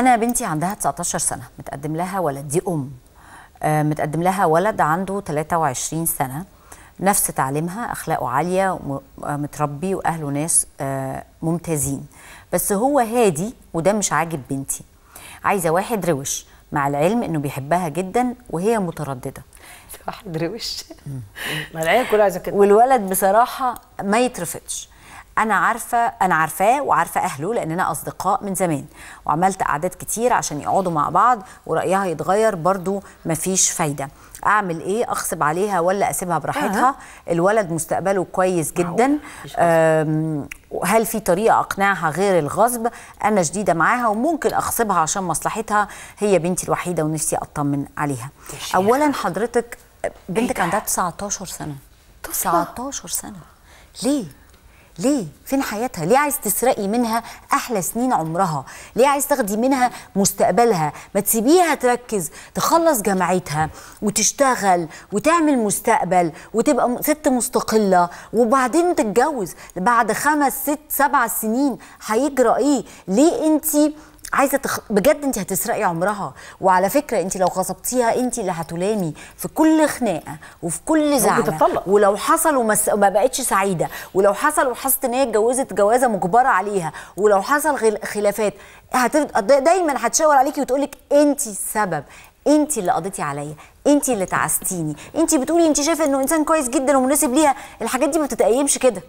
انا بنتي عندها 19 سنه متقدم لها ولد دي ام آه، متقدم لها ولد عنده 23 سنه نفس تعليمها اخلاقه عاليه آه، متربي واهله ناس آه، ممتازين بس هو هادي وده مش عاجب بنتي عايزه واحد روش مع العلم انه بيحبها جدا وهي متردده واحد روش ما العيال كلها عايزه كده والولد بصراحه ما يترفضش انا عارفه انا عارفاه وعارفه اهله لاننا اصدقاء من زمان وعملت قعدات كتير عشان يقعدوا مع بعض ورايها يتغير برضو مفيش فايده اعمل ايه اخصب عليها ولا اسيبها براحتها آه. الولد مستقبله كويس جدا هل في طريقه اقنعها غير الغصب انا شديده معاها وممكن اخصبها عشان مصلحتها هي بنتي الوحيده ونفسي اطمن عليها تشير. اولا حضرتك بنتك إيه؟ عندها 19 سنه 19 سنه ليه ليه فين حياتها ليه عايز تسرقي منها احلى سنين عمرها ليه عايز تاخدي منها مستقبلها ما تسيبيها تركز تخلص جامعتها وتشتغل وتعمل مستقبل وتبقى ست مستقله وبعدين تتجوز بعد خمس ست سبع سنين هيجرى ايه ليه انتي عايزه تخ... بجد انت هتسرقي عمرها وعلى فكره انت لو غصبتيها انت اللي هتلامي في كل خناقه وفي كل زعل ولو حصل ومس... وما بقتش سعيده ولو حصل وحصلت ان هي اتجوزت جوازه مجبره عليها ولو حصل غل... خلافات هت... دايما هتشاور عليكي وتقولك انت السبب انت اللي قضيتي عليا انت اللي تعستيني انت بتقولي انت شايفه انه انسان كويس جدا ومناسب ليها الحاجات دي ما بتتقيمش كده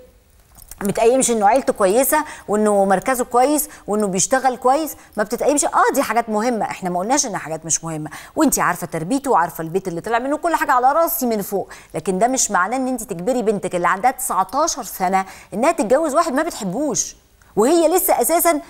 بتقيمش انه عيلته كويسه وانه مركزه كويس وانه بيشتغل كويس ما بتتقيمش اه دي حاجات مهمه احنا ما قلناش انها حاجات مش مهمه وانت عارفه تربيته وعارفه البيت اللي طلع منه كل حاجه على راسي من فوق لكن ده مش معناه ان انت تجبري بنتك اللي عندها 19 سنه انها تتجوز واحد ما بتحبوش وهي لسه اساسا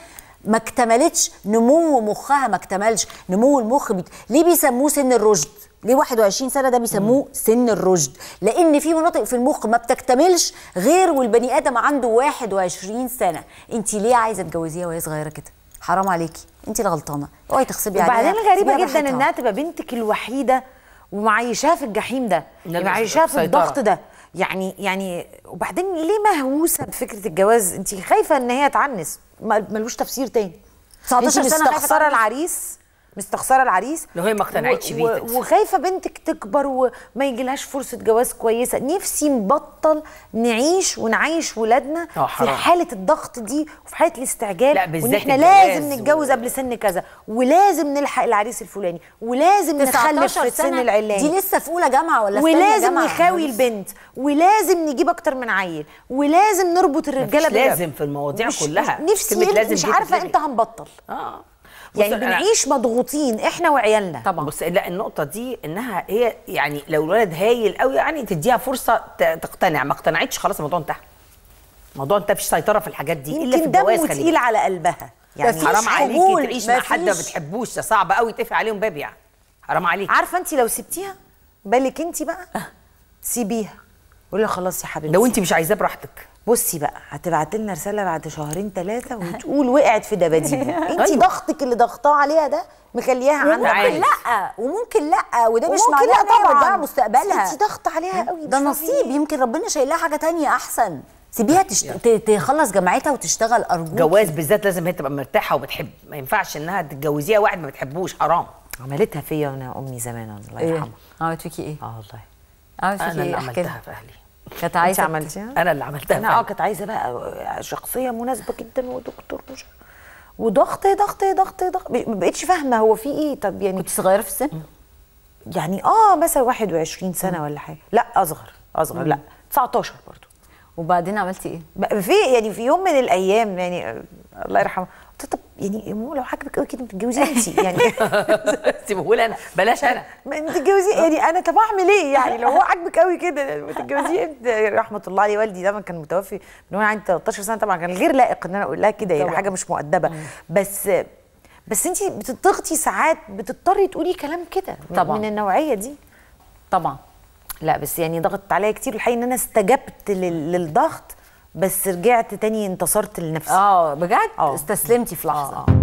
ما اكتملتش نمو مخها ما اكتملش نمو المخ بي... ليه بيسموه سن الرشد ليه 21 سنه ده بيسموه سن الرشد لان في مناطق في المخ ما بتكتملش غير والبني ادم عنده 21 سنه انت ليه عايزه تجوزيها وهي صغيره كده حرام عليكي انت اللي غلطانه اوعي تغصبي عليها وبعدين غريبه جدا انها تبقى بنتك الوحيده ومعيشاها في الجحيم ده يعني معيشاها في الضغط ده يعني يعني وبعدين ليه مهووسه بفكره الجواز انت خايفه ان هي تعنس ملوش تفسير تاني 19 سنه مستخسره العريس مستخسره العريس لو هي ما اقتنعتش بيه وخايفه بنتك تكبر وما يجيلهاش فرصه جواز كويسه نفسي نبطل نعيش ونعيش ولادنا آه، في حاله الضغط دي وفي حاله الاستعجال لا احنا لازم نتجوز و... قبل سن كذا ولازم نلحق العريس الفلاني ولازم نخلف في سن العلاني دي لسه في اولى جامعه ولا في ولازم جامعة نخاوي البنت ولازم نجيب اكتر من عيل ولازم نربط الرجاله مش لازم في المواضيع كلها نفسي مش عارفه امتى هنبطل اه يعني بنعيش مضغوطين احنا وعيالنا طبعا بص لا النقطه دي انها هي يعني لو الولد هايل قوي يعني تديها فرصه تقتنع ما اقتنعتش خلاص الموضوع انتهى الموضوع انت مفيش سيطره في الحاجات دي الا في الجواز خليك تقيل على قلبها يعني حرام عليكي تعيش مع حد ما بتحبوش ده صعب قوي تقفي عليهم باب يعني حرام عليكي عارفه انت لو سبتيها بالك انت بقى أه. سيبيها قولي خلاص يا حبيبتي لو انت مش عايزاه براحتك بصي بقى هتبعت لنا رساله بعد شهرين ثلاثه وتقول وقعت في دباديب انت ضغطك اللي ضغطاه عليها ده مخلياها عندك ممكن لا وممكن لا وده مش معناه لا طبعا ده مستقبلها انت ضغط عليها قوي ده نصيب يمكن ربنا لها حاجه تانية احسن سيبيها تشت... تخلص جامعتها وتشتغل ارجوك جواز بالذات لازم هي تبقى مرتاحه وبتحب ما ينفعش انها تتجوزيها واحد ما بتحبوش حرام عملتها فيا وانا امي زمان الله إيه؟ يرحمها عملت فيكي ايه؟ اه والله عملت فيكي ايه؟ انا اللي إيه؟ عملتها في اهلي كانت عايزه عملتيها؟ انا اللي عملتها انا اه كانت عايزه بقى شخصيه مناسبه جدا ودكتور مش وضغط ضغط ضغط ضغط ما بقتش فاهمه هو في ايه طب يعني كنت صغيره في السن؟ يعني اه مثلا 21 سنه ولا حاجه لا اصغر اصغر لا 19 برضه وبعدين عملتي ايه؟ في يعني في يوم من الايام يعني الله يرحمه يعني مو لو حضرتك قوي كده متجوزي انت يعني سيبهولي انا بلاش انا ما انت تتجوزي يعني انا طب اعمل ايه يعني لو هو عاجبك قوي كده متتجوزي انت رحمه الله عليه والدي ده كان متوفي من وانا عندي 13 سنه طبعا كان غير لائق ان انا اقول لها كده يعني حاجه مش مؤدبه بس بس انت بتضغطي ساعات بتضطري تقولي كلام كده طبعا من النوعيه دي طبعا لا بس يعني ضغطت عليا كتير الحقيقه ان انا استجبت للضغط بس رجعت تاني انتصرت لنفسي اه بجد آه. استسلمتي في لحظه أوه. آه.